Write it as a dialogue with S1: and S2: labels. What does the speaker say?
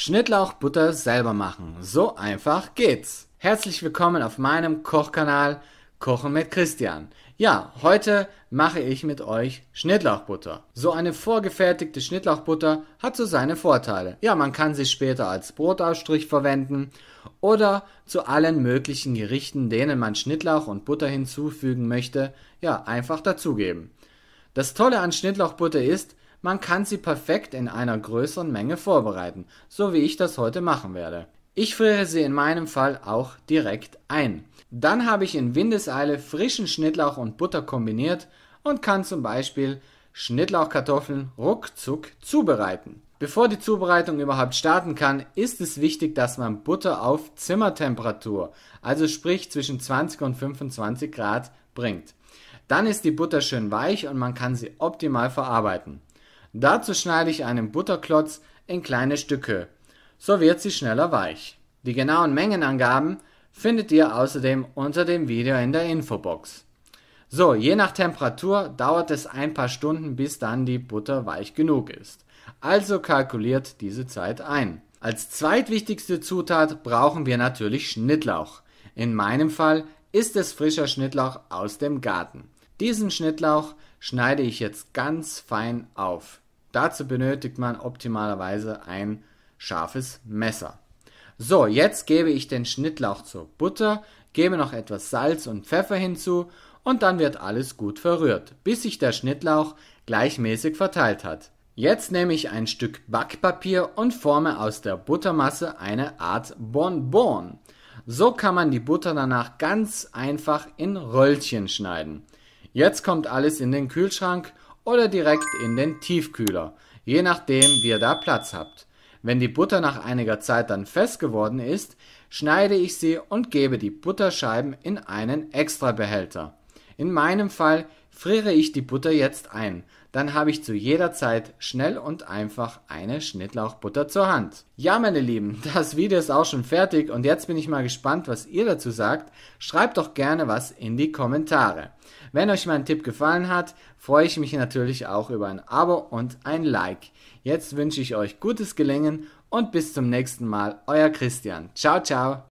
S1: Schnittlauchbutter selber machen. So einfach geht's. Herzlich willkommen auf meinem Kochkanal Kochen mit Christian. Ja, heute mache ich mit euch Schnittlauchbutter. So eine vorgefertigte Schnittlauchbutter hat so seine Vorteile. Ja, man kann sie später als Brotausstrich verwenden oder zu allen möglichen Gerichten, denen man Schnittlauch und Butter hinzufügen möchte, ja, einfach dazugeben. Das Tolle an Schnittlauchbutter ist, man kann sie perfekt in einer größeren Menge vorbereiten, so wie ich das heute machen werde. Ich friere sie in meinem Fall auch direkt ein. Dann habe ich in Windeseile frischen Schnittlauch und Butter kombiniert und kann zum Beispiel Schnittlauchkartoffeln ruckzuck zubereiten. Bevor die Zubereitung überhaupt starten kann, ist es wichtig, dass man Butter auf Zimmertemperatur, also sprich zwischen 20 und 25 Grad, bringt. Dann ist die Butter schön weich und man kann sie optimal verarbeiten. Dazu schneide ich einen Butterklotz in kleine Stücke, so wird sie schneller weich. Die genauen Mengenangaben findet ihr außerdem unter dem Video in der Infobox. So, je nach Temperatur dauert es ein paar Stunden, bis dann die Butter weich genug ist. Also kalkuliert diese Zeit ein. Als zweitwichtigste Zutat brauchen wir natürlich Schnittlauch. In meinem Fall ist es frischer Schnittlauch aus dem Garten. Diesen Schnittlauch schneide ich jetzt ganz fein auf. Dazu benötigt man optimalerweise ein scharfes Messer. So, jetzt gebe ich den Schnittlauch zur Butter, gebe noch etwas Salz und Pfeffer hinzu und dann wird alles gut verrührt, bis sich der Schnittlauch gleichmäßig verteilt hat. Jetzt nehme ich ein Stück Backpapier und forme aus der Buttermasse eine Art Bonbon. So kann man die Butter danach ganz einfach in Röllchen schneiden. Jetzt kommt alles in den Kühlschrank oder direkt in den Tiefkühler, je nachdem wie ihr da Platz habt. Wenn die Butter nach einiger Zeit dann fest geworden ist, schneide ich sie und gebe die Butterscheiben in einen Extrabehälter. In meinem Fall Friere ich die Butter jetzt ein, dann habe ich zu jeder Zeit schnell und einfach eine Schnittlauchbutter zur Hand. Ja, meine Lieben, das Video ist auch schon fertig und jetzt bin ich mal gespannt, was ihr dazu sagt. Schreibt doch gerne was in die Kommentare. Wenn euch mein Tipp gefallen hat, freue ich mich natürlich auch über ein Abo und ein Like. Jetzt wünsche ich euch gutes Gelingen und bis zum nächsten Mal, euer Christian. Ciao, ciao.